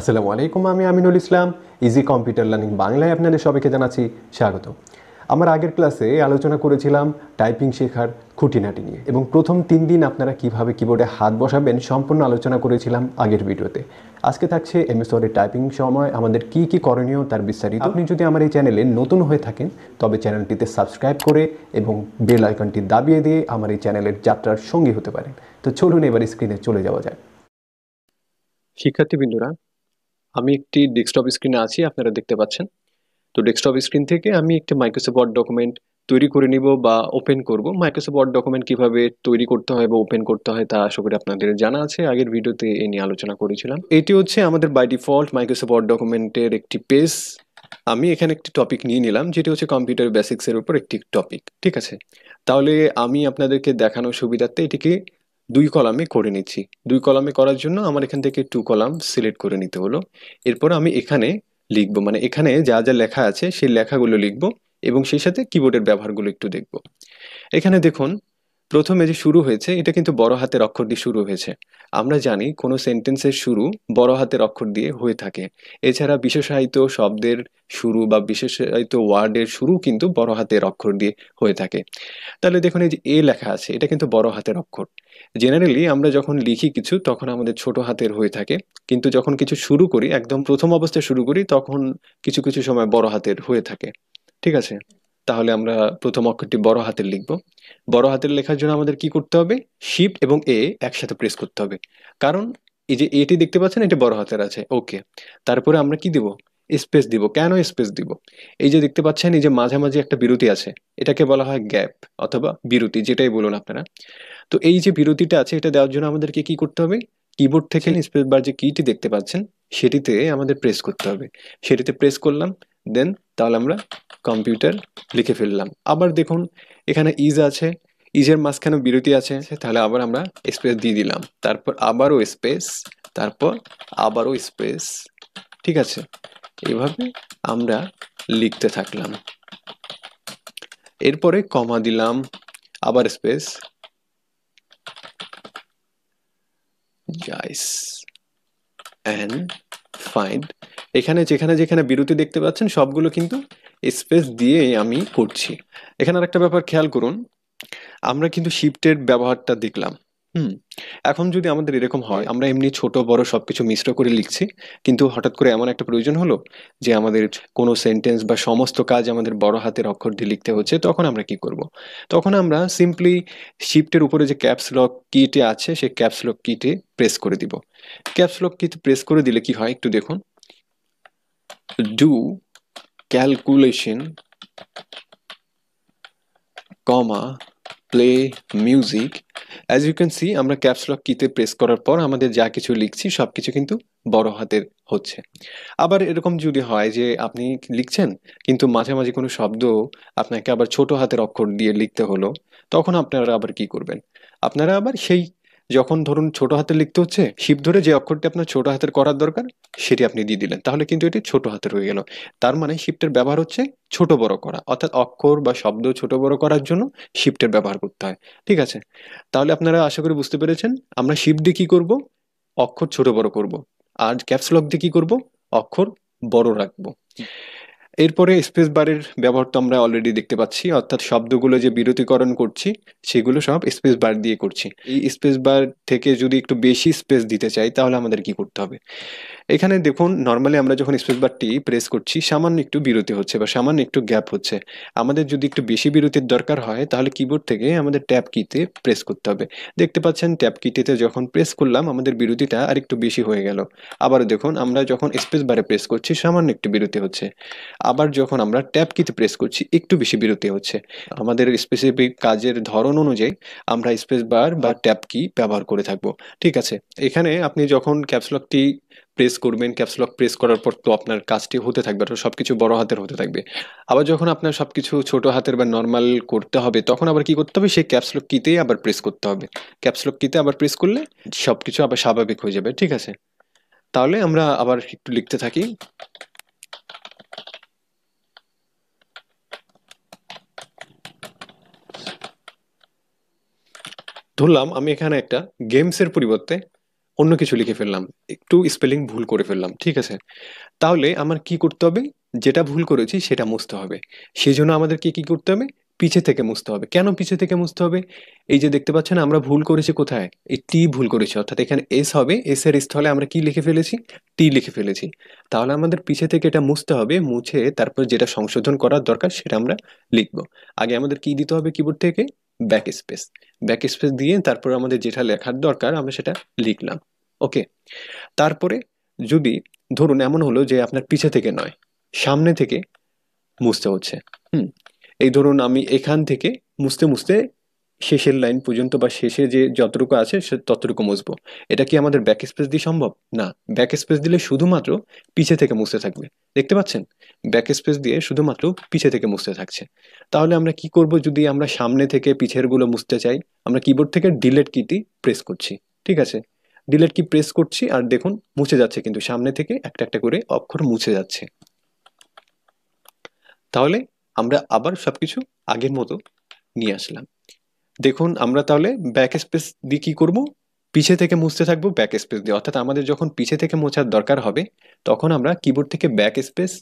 আসসালামু আলাইকুম আমি Aminul Islam easy computer learning বাংলায় আপনাদের সবাইকে জানাচ্ছি স্বাগত আমার আগের ক্লাসে আলোচনা করেছিলাম টাইপিং শেখার খুঁটিনাটি নিয়ে এবং প্রথম তিন দিন আপনারা কিভাবে কিবোর্ডে হাত বসাবেন সম্পূর্ণ আলোচনা করেছিলাম আগের ভিডিওতে আজকে থাকছে এমএস ওয়ার্ডের টাইপিং সময় আমাদের কি কি করণীয় তার বিস্তারিত আপনি যদি আমার এই চ্যানেলে নতুন হয়ে থাকেন তবে চ্যানেলটিতে সাবস্ক্রাইব করে এবং বেল আইকনটি দাবিয়ে দিয়ে আমার এই চ্যানেলের যাত্রার সঙ্গী হতে পারেন তো চলুন এবার স্ক্রিনে চলে যাওয়া যায় শিক্ষার্থীবৃন্দরা আমি একটি ডেস্কটপ স্ক্রিনে আছি আপনারা দেখতে পাচ্ছেন তো ডেস্কটপ স্ক্রিন থেকে আমি একটি মাইক্রোসফট ওয়ার্ড ডকুমেন্ট তৈরি করে নিব বা ওপেন করব মাইক্রোসফট ওয়ার্ড ডকুমেন্ট কিভাবে তৈরি করতে হয় বা ওপেন করতে হয় তা আশা করি আপনাদের জানা আছে আগের ভিডিওতে এ নিয়ে আলোচনা করেছিলাম এটি হচ্ছে আমাদের বাই ডিফল্ট মাইক্রোসফট ওয়ার্ড ডকুমেন্টের একটি পেজ আমি এখানে একটি টপিক নিয়ে নিলাম যেটি হচ্ছে কম্পিউটার বেসিক্সের উপর একটি টপিক ঠিক আছে তাহলে আমি আপনাদেরকে দেখানোর সুবিধার্থে এটিকে দুই কলামে করে নিচ্ছি দুই কলামে করার জন্য আমার এখান থেকে টু কলাম সিলেক্ট করে নিতে হলো এরপর আমি এখানে লিখব মানে এখানে যা যা লেখা আছে সেই লেখাগুলো লিখব এবং সেই সাথে কিবোর্ডের ব্যবহারগুলো একটু দেখব এখানে দেখুন প্রথমে যে শুরু হয়েছে এটা কিন্তু বড় হাতের অক্ষর দিয়ে শুরু হয়েছে আমরা জানি কোনো সেন্টেন্সের শুরু বড় হাতের অক্ষর দিয়ে হয়ে থাকে এছাড়া বিশেষায়িত শব্দের শুরু বা বিশেষায়িত ওয়ার্ডের শুরু কিন্তু বড় হাতের অক্ষর দিয়ে হয়ে থাকে তাহলে দেখুন এই যে এ লেখা আছে এটা কিন্তু বড় হাতের অক্ষর জেনারেলি আমরা যখন লিখি কিছু তখন আমাদের ছোট হাতের হয়ে থাকে কিন্তু যখন কিছু শুরু করি একদম প্রথম অবস্থায় শুরু করি তখন কিছু কিছু সময় বড় হাতের হয়ে থাকে ঠিক আছে তাহলে আমরা প্রথম অক্ষরটি বড় হাতের লিখব বড় হাতের লেখার জন্য আমাদের কি করতে হবে শিফট এবং এ একসাথে প্রেস করতে হবে কারণ এই যে এটি দেখতে পাচ্ছেন এটা বড় হাতের আছে ওকে তারপরে আমরা কি দিব স্পেস দিব কেন স্পেস দিব এই যে দেখতে পাচ্ছেন এই যে মাঝামাঝি একটা বিরতি আছে এটাকে বলা হয় গ্যাপ অথবা বিরতি যেটাই বলুন আপনারা তো এই যে বিরতিটা আছে এটা দেওয়ার জন্য আমাদেরকে কি করতে হবে কিবোর্ড থেকে স্পেস বার যে কিটি দেখতে পাচ্ছেন সেটিতে আমাদের প্রেস করতে হবে সেটিতে প্রেস করলাম দেন তাহলে আমরা কম্পিউটার লিখে ফেললাম আবার দেখুন এখানে ইজ আছে ইজের মাঝখানে বিরতি আছে তাহলে আবার আমরা স্পেস দিয়ে দিলাম তারপর আবারও স্পেস তারপর আবারও স্পেস ঠিক আছে এভাবে আমরা লিখতে থাকলাম এরপরে কমা দিলাম আবার স্পেস জাইস অ্যান্ড ফাইন্ড এখানে যেখানে যেখানে বিরতি দেখতে পাচ্ছেন সবগুলো কিন্তু স্পেস দিয়ে আমি করছি এখানে আর একটা ব্যাপার খেয়াল করুন আমরা কিন্তু শিফটের ব্যবহারটা দেখলাম হুম। এখন যদি আমাদের এরকম হয়, আমরা এমনি ছোট বড় সবকিছু মিশ্র করে লিখছি। কিন্তু হঠাৎ করে এমন একটা প্রয়োজন হলো যে আমাদের কোনো সেন্টেন্স বা সমস্ত কাজ আমাদের বড় হাতের অক্ষর দিয়ে লিখতে হচ্ছে, তখন আমরা কি করব? তখন আমরা সিম্পলি শিফটের উপরে যে ক্যাপস লক কিটে আছে, সেই ক্যাপস লক কিটে প্রেস করে দিব। ক্যাপস লক কিট প্রেস করে দিলে কি হয় একটু দেখুন। Do calculation comma play music as you can see আমরা ক্যাপস লক কিতে প্রেস করার পর আমাদের যা কিছু লিখছি সব কিছু কিন্তু বড় হাতের হচ্ছে আবার এরকম যদি হয় যে আপনি লিখছেন কিন্তু মাঝে মাঝে কোনো শব্দ আপনাকে আবার ছোট হাতের অক্ষর দিয়ে লিখতে হলো তখন আপনারা আবার কি করবেন আপনারা আবার সেই যখন ধরুন ছোট হাতে লিখতে হচ্ছে শিপ ধরে যে অক্ষরটি আপনার ছোট হাতের করার দরকার সেটি আপনি দিয়ে দিলেন তাহলে কিন্তু এটি ছোট হাতের হয়ে গেল তার মানে শিফটের ব্যবহার হচ্ছে ছোট বড় করা অর্থাৎ অক্ষর বা শব্দ ছোট বড় করার জন্য শিফটের ব্যবহার করতে হয় ঠিক আছে তাহলে আপনারা আশা করি বুঝতে পেরেছেন আমরা শিব দিয়ে কী করবো অক্ষর ছোট বড় করব আর ক্যাপসলক দিয়ে কী করব অক্ষর বড় রাখবো এরপরে স্পেস বারের ব্যবহার তো আমরা অলরেডি দেখতে পাচ্ছি অর্থাৎ শব্দগুলো যে বিরতিকরণ করছি সেগুলো সব স্পেস বার দিয়ে করছি এই স্পেস বার থেকে যদি একটু বেশি স্পেস দিতে চাই তাহলে আমাদের কি করতে হবে এখানে দেখুন নর্মালি আমরা যখন স্পেস বারটি প্রেস করছি সামান্য একটু বিরতি হচ্ছে বা সামান্য একটু গ্যাপ হচ্ছে আমাদের যদি একটু বেশি বিরতির দরকার হয় তাহলে কিবোর্ড থেকে আমাদের ট্যাপ কিতে প্রেস করতে হবে দেখতে পাচ্ছেন ট্যাপ কিটিতে যখন প্রেস করলাম আমাদের বিরতিটা আর একটু বেশি হয়ে গেল আবার দেখুন আমরা যখন স্পেস বারে প্রেস করছি সামান্য একটু বিরতি হচ্ছে আবার যখন আমরা ট্যাপ কিতে প্রেস করছি একটু বেশি বিরতি হচ্ছে আমাদের স্পেসিফিক কাজের ধরন অনুযায়ী আমরা স্পেস বার বা ট্যাপ কি ব্যবহার করে থাকব ঠিক আছে এখানে আপনি যখন ক্যাপসলকটি প্রেস করবেন ক্যাপসলক প্রেস করার পর তো আপনার কাজটি হতে থাকবে অর্থাৎ সব কিছু বড় হাতের হতে থাকবে আবার যখন আপনার সব কিছু ছোটো হাতের বা নর্মাল করতে হবে তখন আবার কি করতে হবে সেই ক্যাপসলক কিতেই আবার প্রেস করতে হবে ক্যাপসলক কিতে আবার প্রেস করলে সব কিছু আবার স্বাভাবিক হয়ে যাবে ঠিক আছে তাহলে আমরা আবার একটু লিখতে থাকি ধরলাম আমি এখানে একটা গেমসের পরিবর্তে অন্য কিছু লিখে ফেললাম একটু স্পেলিং ভুল করে ফেললাম ঠিক আছে তাহলে আমার কি করতে হবে যেটা ভুল করেছি সেটা মুছতে হবে সেই জন্য আমাদেরকে কি করতে হবে পিছে থেকে মুছতে হবে কেন পিছে থেকে মুছতে হবে এই যে দেখতে পাচ্ছেন আমরা ভুল করেছি কোথায় এই টি ভুল করেছি অর্থাৎ এখানে এস হবে এস এর স্থলে আমরা কি লিখে ফেলেছি টি লিখে ফেলেছি তাহলে আমাদের পিছে থেকে এটা মুছতে হবে মুছে তারপর যেটা সংশোধন করার দরকার সেটা আমরা লিখব আগে আমাদের কি দিতে হবে কিবোর্ড থেকে ব্যাক স্পেস ব্যাক স্পেস দিয়ে তারপরে আমাদের যেটা লেখার দরকার আমরা সেটা লিখলাম ওকে তারপরে যদি ধরুন এমন হলো যে আপনার পিছে থেকে নয় সামনে থেকে মুছতে হচ্ছে হুম এই ধরুন আমি এখান থেকে মুছতে মুছতে শেষের লাইন পর্যন্ত বা শেষে যে যতটুকু আছে সে ততটুকু মুছবো এটা কি আমাদের ব্যাক স্পেস দিয়ে সম্ভব না ব্যাক স্পেস দিলে শুধুমাত্র পিছে থেকে মুছতে থাকবে দেখতে পাচ্ছেন ব্যাক স্পেস দিয়ে শুধুমাত্র পিছে থেকে মুছতে থাকছে তাহলে আমরা কি করব যদি আমরা সামনে থেকে পিছেরগুলো মুছতে চাই আমরা কিবোর্ড থেকে ডিলেট কিটি প্রেস করছি ঠিক আছে ডিলেট কি প্রেস করছি আর দেখুন মুছে যাচ্ছে কিন্তু সামনে থেকে একটা একটা করে অক্ষর মুছে যাচ্ছে তাহলে আমরা আবার সবকিছু আগের মতো নিয়ে আসলাম দেখুন আমরা তাহলে ব্যাক স্পেস দিয়ে কী করবো পিছে থেকে মুছতে থাকবো ব্যাক স্পেস দিয়ে অর্থাৎ আমাদের যখন পিছে থেকে মোছার দরকার হবে তখন আমরা কিবোর্ড থেকে ব্যাক স্পেস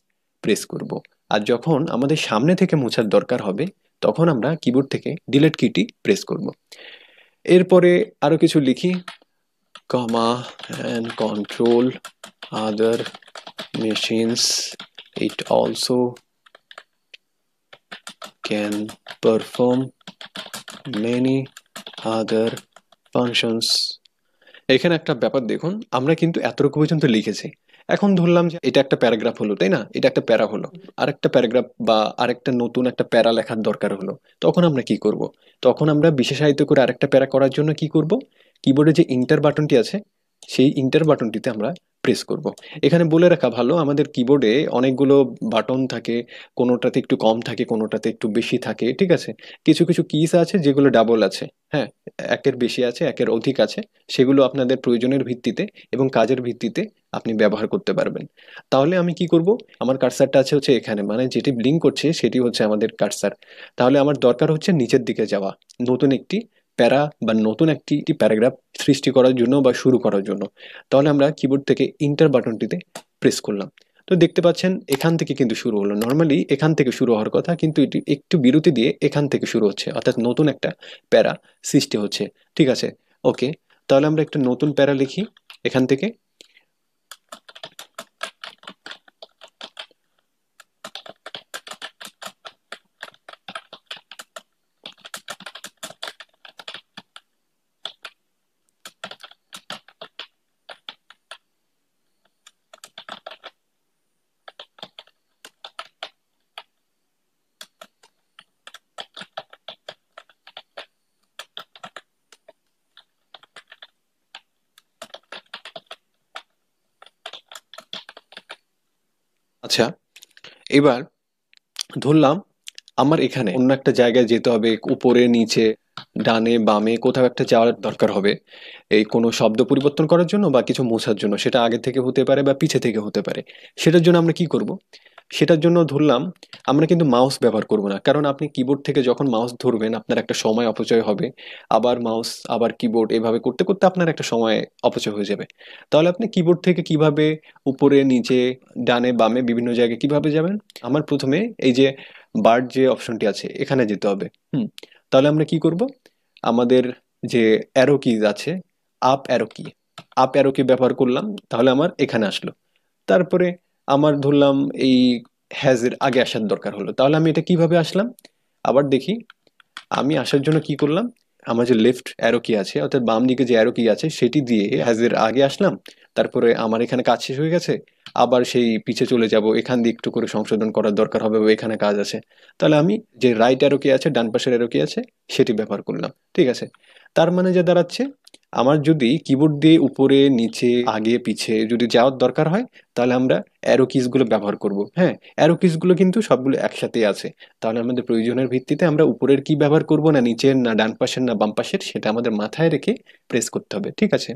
প্রেস করব। আর যখন আমাদের সামনে থেকে মোছার দরকার হবে তখন আমরা কিবোর্ড থেকে ডিলেট কিটি প্রেস করব। এরপরে আরও কিছু লিখি comma and control other machines it also can perform many other functions এখানে একটা ব্যাপার দেখুন আমরা কিন্তু এতটুকু পর্যন্ত লিখেছি এখন ধরলাম যে এটা একটা প্যারাগ্রাফ হলো তাই না এটা একটা প্যারা হলো আরেকটা প্যারাগ্রাফ বা আরেকটা নতুন একটা প্যারা লেখার দরকার হলো তখন আমরা কি করব। তখন আমরা বিশেষায়িত করে আরেকটা প্যারা করার জন্য কি করব কিবোর্ডে যে ইন্টার বাটনটি আছে সেই ইন্টার বাটনটিতে আমরা প্রেস করব। এখানে বলে রাখা ভালো আমাদের কিবোর্ডে অনেকগুলো বাটন থাকে কোনোটাতে একটু কম থাকে কোনোটাতে একটু বেশি থাকে ঠিক আছে কিছু কিছু কিস আছে যেগুলো ডাবল আছে হ্যাঁ একের বেশি আছে একের অধিক আছে সেগুলো আপনাদের প্রয়োজনের ভিত্তিতে এবং কাজের ভিত্তিতে আপনি ব্যবহার করতে পারবেন তাহলে আমি কি করব আমার কার্সারটা আছে হচ্ছে এখানে মানে যেটি ব্লিঙ্ক করছে সেটি হচ্ছে আমাদের কার্সার তাহলে আমার দরকার হচ্ছে নিচের দিকে যাওয়া নতুন একটি প্যারা বা নতুন একটি প্যারাগ্রাফ সৃষ্টি করার জন্য বা শুরু করার জন্য তাহলে আমরা কিবোর্ড থেকে ইন্টার বাটনটিতে প্রেস করলাম তো দেখতে পাচ্ছেন এখান থেকে কিন্তু শুরু হলো নর্মালি এখান থেকে শুরু হওয়ার কথা কিন্তু এটি একটু বিরতি দিয়ে এখান থেকে শুরু হচ্ছে অর্থাৎ নতুন একটা প্যারা সৃষ্টি হচ্ছে ঠিক আছে ওকে তাহলে আমরা একটা নতুন প্যারা লিখি এখান থেকে আচ্ছা এবার ধরলাম আমার এখানে অন্য একটা জায়গায় যেতে হবে উপরে নিচে ডানে বামে কোথাও একটা যাওয়ার দরকার হবে এই কোনো শব্দ পরিবর্তন করার জন্য বা কিছু মোছার জন্য সেটা আগে থেকে হতে পারে বা পিছে থেকে হতে পারে সেটার জন্য আমরা কি করব সেটার জন্য ধরলাম আমরা কিন্তু মাউস ব্যবহার করব না কারণ আপনি কিবোর্ড থেকে যখন মাউস ধরবেন আপনার একটা সময় অপচয় হবে আবার মাউস আবার কিবোর্ড এভাবে করতে করতে আপনার একটা সময় অপচয় হয়ে যাবে তাহলে আপনি কিবোর্ড থেকে কিভাবে উপরে নিচে ডানে বামে বিভিন্ন জায়গায় কিভাবে যাবেন আমার প্রথমে এই যে বার্ড যে অপশনটি আছে এখানে যেতে হবে হুম তাহলে আমরা কি করব আমাদের যে অ্যারো কিজ আছে up arrow key up arrow key ব্যবহার করলাম তাহলে আমার এখানে আসলো তারপরে আমার ধরলাম এই হ্যাজের আগে আসার দরকার হলো তাহলে আমি এটা কিভাবে আসলাম আবার দেখি আমি আসার জন্য কি করলাম আমার যে লেফট অ্যারো কি আছে অর্থাৎ বাম দিকে যে অ্যারো কি আছে সেটি দিয়ে হ্যাজের আগে আসলাম তারপরে আমার এখানে কাজ শেষ হয়ে গেছে আবার সেই পিছে চলে যাব এখান দিয়ে একটু করে সংশোধন করার দরকার হবে বা এখানে কাজ আছে তাহলে আমি যে রাইট অ্যারো কি আছে ডান পাশের অ্যারো কি আছে সেটি ব্যবহার করলাম ঠিক আছে তার মানে যা দাঁড়াচ্ছে আমার যদি কিবোর্ড দিয়ে উপরে নিচে আগে পিছে যদি যাওয়ার দরকার হয় তাহলে আমরা অ্যারোকিসগুলো ব্যবহার করব হ্যাঁ অ্যারোকিসগুলো কিন্তু সবগুলো একসাথেই আছে তাহলে আমাদের প্রয়োজনের ভিত্তিতে আমরা উপরের কি ব্যবহার করব না নিচের না ডান পাশের না বাম পাশের সেটা আমাদের মাথায় রেখে প্রেস করতে হবে ঠিক আছে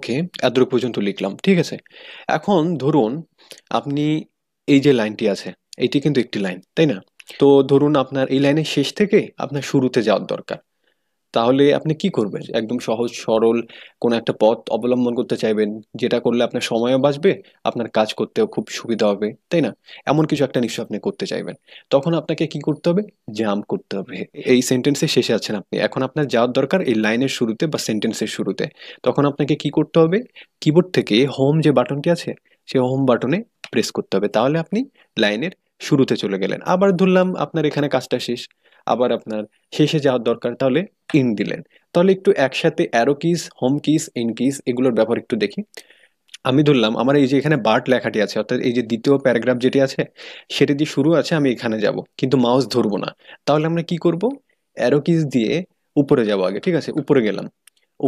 ওকে এতটুকু পর্যন্ত লিখলাম ঠিক আছে এখন ধরুন আপনি এই যে লাইনটি আছে এটি কিন্তু একটি লাইন তাই না তো ধরুন আপনার এই লাইনের শেষ থেকে আপনার শুরুতে যাওয়ার দরকার তাহলে আপনি কি করবেন একদম সহজ সরল কোনো একটা পথ অবলম্বন করতে চাইবেন যেটা করলে আপনার সময়ও বাঁচবে আপনার কাজ করতেও খুব সুবিধা হবে তাই না এমন কিছু একটা নিশ্চয় আপনি করতে চাইবেন তখন আপনাকে কি করতে হবে জাম করতে হবে এই সেন্টেন্সের শেষে আছেন আপনি এখন আপনার যাওয়ার দরকার এই লাইনের শুরুতে বা সেন্টেন্সের শুরুতে তখন আপনাকে কি করতে হবে কিবোর্ড থেকে হোম যে বাটনটি আছে সেই হোম বাটনে প্রেস করতে হবে তাহলে আপনি লাইনের শুরুতে চলে গেলেন আবার ধরলাম আপনার এখানে কাজটা শেষ আবার আপনার শেষে যাওয়ার দরকার তাহলে ইন দিলেন তাহলে একটু একসাথে arrow keys home keys end keys এগুলোর ব্যবহার একটু দেখি আমি ধরলাম আমার এই যে এখানে বার্ট লেখাটি আছে অর্থাৎ এই যে দ্বিতীয় প্যারাগ্রাফ যেটি আছে সেটি দিয়ে শুরু আছে আমি এখানে যাব কিন্তু মাউস ধরবো না তাহলে আমরা কি করব অ্যারো কিস দিয়ে উপরে যাব আগে ঠিক আছে উপরে গেলাম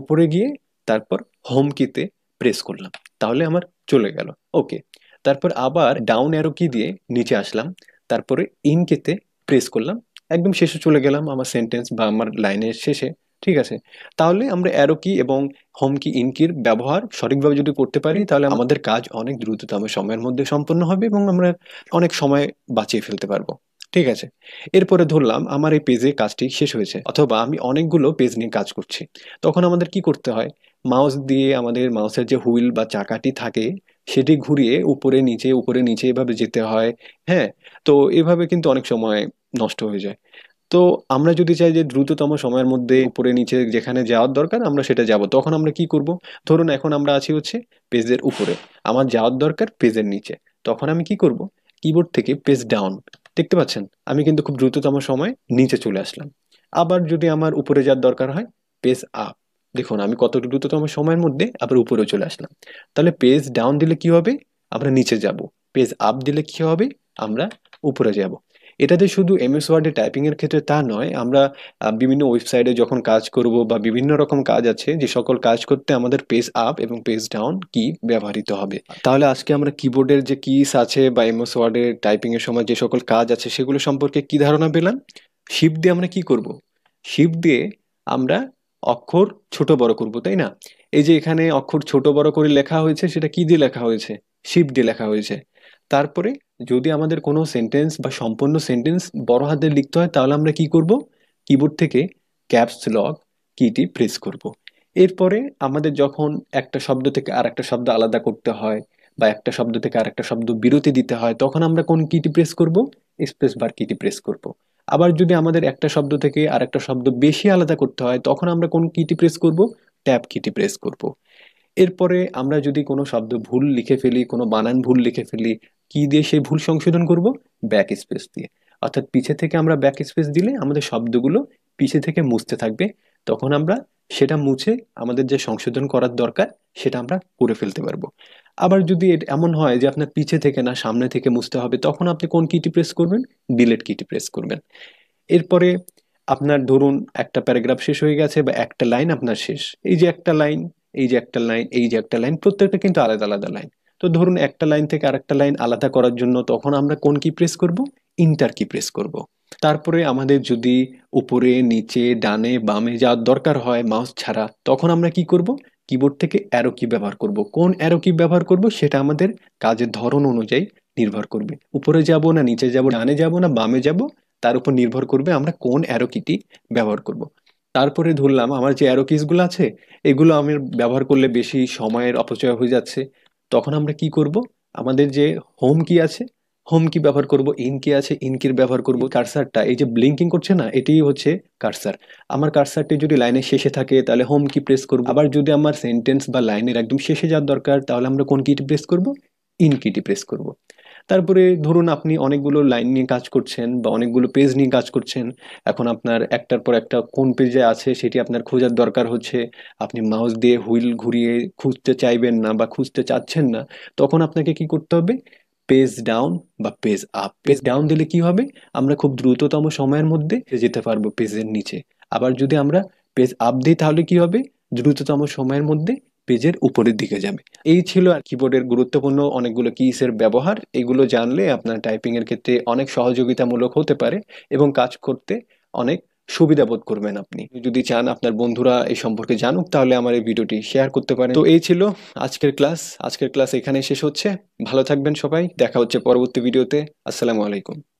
উপরে গিয়ে তারপর হোম কিতে প্রেস করলাম তাহলে আমার চলে গেল ওকে তারপর আবার ডাউন অ্যারো কি দিয়ে নিচে আসলাম তারপরে ইনকেতে প্রেস করলাম একদম শেষে চলে গেলাম আমার সেন্টেন্স বা আমার লাইনের শেষে ঠিক আছে তাহলে আমরা অ্যারো কি এবং হোম কি ইনকির ব্যবহার সঠিকভাবে যদি করতে পারি তাহলে আমাদের কাজ অনেক দ্রুততম সময়ের মধ্যে সম্পন্ন হবে এবং আমরা অনেক সময় বাঁচিয়ে ফেলতে পারবো ঠিক আছে এরপরে ধরলাম আমার এই পেজে কাজটি শেষ হয়েছে অথবা আমি অনেকগুলো পেজ নিয়ে কাজ করছি তখন আমাদের কি করতে হয় মাউস দিয়ে আমাদের মাউসের যে হুইল বা চাকাটি থাকে সেটি ঘুরিয়ে উপরে নিচে উপরে নিচে এভাবে যেতে হয় হ্যাঁ তো এভাবে কিন্তু অনেক সময় নষ্ট হয়ে যায় তো আমরা যদি চাই যে দ্রুততম সময়ের মধ্যে উপরে নিচে যেখানে যাওয়ার দরকার আমরা সেটা যাব তখন আমরা কি করব ধরুন এখন আমরা আছি হচ্ছে পেজের উপরে আমার যাওয়ার দরকার পেজের নিচে তখন আমি কি করব কিবোর্ড থেকে পেজ ডাউন দেখতে পাচ্ছেন আমি কিন্তু খুব দ্রুততম সময় নিচে চলে আসলাম আবার যদি আমার উপরে যাওয়ার দরকার হয় পেজ আপ দেখুন আমি কত দ্রুততম সময়ের মধ্যে আবার উপরেও চলে আসলাম তাহলে পেজ ডাউন দিলে কি হবে আমরা নিচে যাব পেজ আপ দিলে কি হবে আমরা উপরে যাব এটাতে শুধু এমএস ওয়ার্ডে টাইপিংয়ের ক্ষেত্রে তা নয় আমরা বিভিন্ন ওয়েবসাইটে যখন কাজ করব বা বিভিন্ন রকম কাজ আছে যে সকল কাজ করতে আমাদের পেজ আপ এবং পেজ ডাউন কি ব্যবহৃত হবে তাহলে আজকে আমরা কিবোর্ডের যে কিস আছে বা এমএস ওয়ার্ডের টাইপিংয়ের সময় যে সকল কাজ আছে সেগুলো সম্পর্কে কি ধারণা পেলাম শিপ দিয়ে আমরা কি করব শিপ দিয়ে আমরা অক্ষর ছোট বড় করব তাই না এই যে এখানে অক্ষর ছোট বড় করে লেখা হয়েছে সেটা কি দিয়ে লেখা হয়েছে শিপ দিয়ে লেখা হয়েছে তারপরে যদি আমাদের কোনো সেন্টেন্স বা সম্পূর্ণ সেন্টেন্স বড় হাতে লিখতে হয় তাহলে আমরা কি করব কিবোর্ড থেকে ক্যাপস লক কিটি প্রেস করব। এরপরে আমাদের যখন একটা শব্দ থেকে আর একটা শব্দ আলাদা করতে হয় বা একটা শব্দ থেকে আর একটা শব্দ বিরতি দিতে হয় তখন আমরা কোন কিটি প্রেস করব স্পেস বার কিটি প্রেস করব। আবার যদি আমাদের একটা শব্দ থেকে আর একটা শব্দ বেশি আলাদা করতে হয় তখন আমরা কোন কিটি প্রেস করব ট্যাব কিটি প্রেস করব। এরপরে আমরা যদি কোনো শব্দ ভুল লিখে ফেলি কোনো বানান ভুল লিখে ফেলি কি দিয়ে সেই ভুল সংশোধন করব ব্যাক স্পেস দিয়ে অর্থাৎ পিছে থেকে আমরা ব্যাক স্পেস দিলে আমাদের শব্দগুলো পিছে থেকে মুছতে থাকবে তখন আমরা সেটা মুছে আমাদের যে সংশোধন করার দরকার সেটা আমরা করে ফেলতে পারবো আবার যদি এমন হয় যে আপনার পিছে থেকে না সামনে থেকে মুছতে হবে তখন আপনি কোন কিটি প্রেস করবেন ডিলেট কিটি প্রেস করবেন এরপরে আপনার ধরুন একটা প্যারাগ্রাফ শেষ হয়ে গেছে বা একটা লাইন আপনার শেষ এই যে একটা লাইন এই যে একটা লাইন এই যে একটা লাইন প্রত্যেকটা কিন্তু আলাদা আলাদা লাইন তো ধরুন একটা লাইন থেকে আরেকটা লাইন আলাদা করার জন্য তখন আমরা কোন কি প্রেস করব ইন্টার কি প্রেস করব। তারপরে আমাদের যদি উপরে নিচে ডানে বামে যাওয়ার দরকার হয় মাউস ছাড়া তখন আমরা কি করব কিবোর্ড থেকে অ্যারো কি ব্যবহার করব কোন অ্যারো কি ব্যবহার করব সেটা আমাদের কাজের ধরন অনুযায়ী নির্ভর করবে উপরে যাব না নিচে যাব ডানে যাব না বামে যাব তার উপর নির্ভর করবে আমরা কোন অ্যারো কিটি ব্যবহার করব তারপরে ধরলাম আমার যে অ্যারো কিসগুলো আছে এগুলো আমি ব্যবহার করলে বেশি সময়ের অপচয় হয়ে যাচ্ছে তখন আমরা কি করব আমাদের যে হোম কি আছে হোম কি ব্যবহার করব ইন কি আছে ইন কির ব্যবহার করব কারসারটা এই যে ব্লিঙ্কিং করছে না এটি হচ্ছে কারসার আমার কারসারটি যদি লাইনের শেষে থাকে তাহলে হোম কি প্রেস করব আবার যদি আমার সেন্টেন্স বা লাইনের একদম শেষে যাওয়ার দরকার তাহলে আমরা কোন কিটি প্রেস করব ইন কিটি প্রেস করব তারপরে ধরুন আপনি অনেকগুলো লাইন নিয়ে কাজ করছেন বা অনেকগুলো পেজ নিয়ে কাজ করছেন এখন আপনার একটার পর একটা কোন পেজে আছে সেটি আপনার খোঁজার দরকার হচ্ছে আপনি মাউস দিয়ে হুইল ঘুরিয়ে খুঁজতে চাইবেন না বা খুঁজতে চাচ্ছেন না তখন আপনাকে কি করতে হবে পেজ ডাউন বা পেজ আপ পেজ ডাউন দিলে কি হবে আমরা খুব দ্রুততম সময়ের মধ্যে যেতে পারবো পেজের নিচে আবার যদি আমরা পেজ আপ দিই তাহলে কি হবে দ্রুততম সময়ের মধ্যে পেজের উপরের দিকে যাবে এই ছিল আর কিবোর্ডের গুরুত্বপূর্ণ অনেকগুলো কিসের ব্যবহার এগুলো জানলে আপনার টাইপিং এর ক্ষেত্রে অনেক সহযোগিতামূলক হতে পারে এবং কাজ করতে অনেক সুবিধা বোধ করবেন আপনি যদি চান আপনার বন্ধুরা এই সম্পর্কে জানুক তাহলে আমার এই ভিডিওটি শেয়ার করতে পারেন তো এই ছিল আজকের ক্লাস আজকের ক্লাস এখানে শেষ হচ্ছে ভালো থাকবেন সবাই দেখা হচ্ছে পরবর্তী ভিডিওতে আসসালামু আলাইকুম